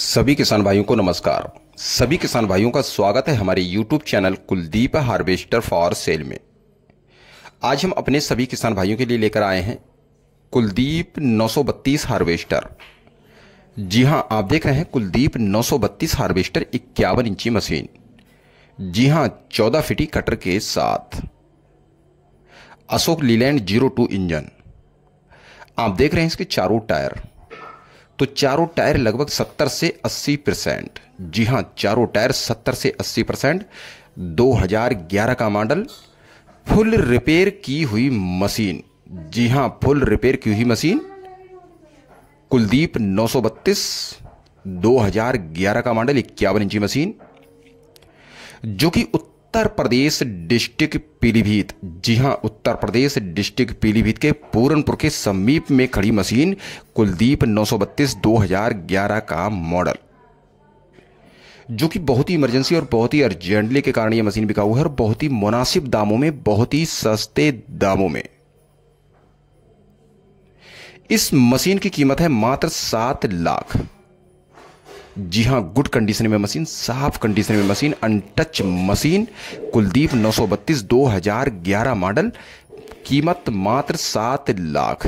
सभी किसान भाइयों को नमस्कार सभी किसान भाइयों का स्वागत है हमारे YouTube channel Kuldeep harvester for sale में आज हम अपने सभी किसान भाइयों के लिए लेकर आए हैं कुलदीप 932 हार्वेस्टर जी हां आप देख रहे हैं कुलदीप 932 हार्वेस्टर इक्यावन इंची मशीन जी हां चौदह फिटी कटर के साथ Ashok Leyland zero two engine आप देख रहे हैं इसके चारों टायर तो चारों टायर लगभग 70 से 80 परसेंट जी हाँ चारों टायर 70 से 80 परसेंट दो का मॉडल फुल रिपेयर की हुई मशीन जी हाँ फुल रिपेयर की हुई मशीन कुलदीप 932 2011 का मॉडल इक्यावन इंची मशीन जो कि उत्तर उत्तर प्रदेश डिस्ट्रिक्ट पीलीभीत जी हां उत्तर प्रदेश डिस्ट्रिक्ट पीलीभीत के पूरनपुर के समीप में खड़ी मशीन कुलदीप 932 2011 का मॉडल जो कि बहुत ही इमरजेंसी और बहुत ही अर्जेंटली के कारण यह मशीन बिका हुआ है और बहुत ही मुनासिब दामों में बहुत ही सस्ते दामों में इस मशीन की कीमत है मात्र सात लाख जी हाँ गुड कंडीशन में मशीन साफ कंडीशन में machine untouch machine Kuldeep 932 2011 model कीमत मात्र सात लाख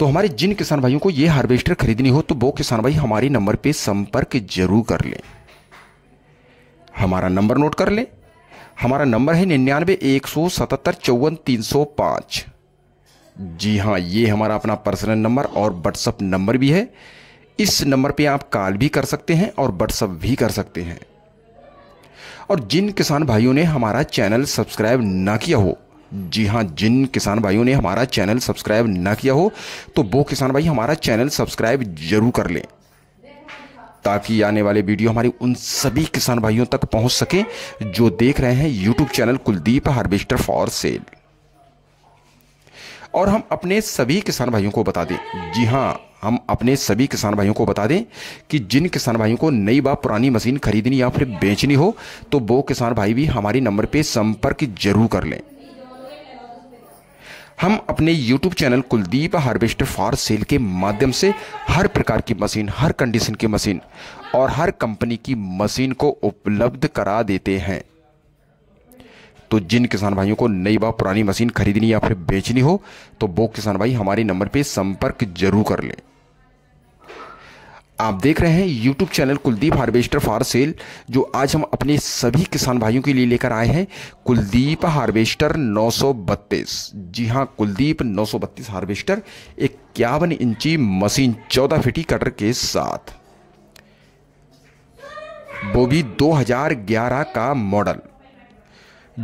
तो हमारे जिन किसान भाइयों को ये हार्वेस्टर खरीदनी हो तो वो किसान भाई हमारे नंबर पे संपर्क जरूर कर लें हमारा नंबर नोट कर लें हमारा नंबर है निन्यानवे एक सौ सतहत्तर चौवन तीन सौ पाँच जी हाँ ये हमारा अपना पर्सनल नंबर और व्हाट्सअप नंबर भी है इस नंबर पे आप कॉल भी कर सकते हैं और व्हाट्सअप भी कर सकते हैं और जिन किसान भाइयों ने हमारा चैनल सब्सक्राइब ना किया हो जी हाँ जिन किसान भाइयों ने हमारा चैनल सब्सक्राइब ना किया हो तो वो किसान भाई हमारा चैनल सब्सक्राइब जरूर कर लें ताकि आने वाले वीडियो हमारे उन सभी किसान भाइयों तक पहुंच सके जो देख रहे हैं YouTube channel Kuldeep harvester for sale और हम अपने सभी किसान भाइयों को बता दें जी हाँ हम अपने सभी किसान भाइयों को बता दें कि जिन किसान भाइयों को नई बा पुरानी मशीन खरीदनी या फिर बेचनी हो तो वो किसान भाई भी हमारे नंबर पे संपर्क जरूर कर लें हम अपने YouTube channel Kuldeep harvester for sale के माध्यम से हर प्रकार की मशीन हर कंडीशन की मशीन और हर कंपनी की मशीन को उपलब्ध करा देते हैं तो जिन किसान भाइयों को नई बा पुरानी मशीन खरीदनी या फिर बेचनी हो तो वो किसान भाई हमारे नंबर पे संपर्क जरूर कर लें आप देख रहे हैं YouTube channel Kuldeep harvester for sale जो आज हम अपने सभी किसान भाइयों के लिए लेकर आए हैं कुलदीप हार्वेस्टर 932 जी हाँ कुलदीप 932 हार्वेस्टर इक्यावन इंची मशीन 14 फिटी कटर के साथ वो भी 2011 का मॉडल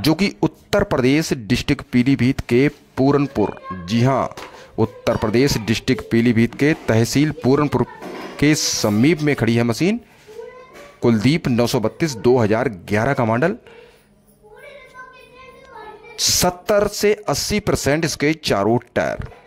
जो कि उत्तर प्रदेश डिस्ट्रिक्ट पीलीभीत के पूरनपुर जी हां उत्तर प्रदेश डिस्ट्रिक्ट पीलीभीत के तहसील पूरनपुर के समीप में खड़ी है मशीन कुलदीप 932 2011 का मॉडल 70 से 80 परसेंट इसके चारों टायर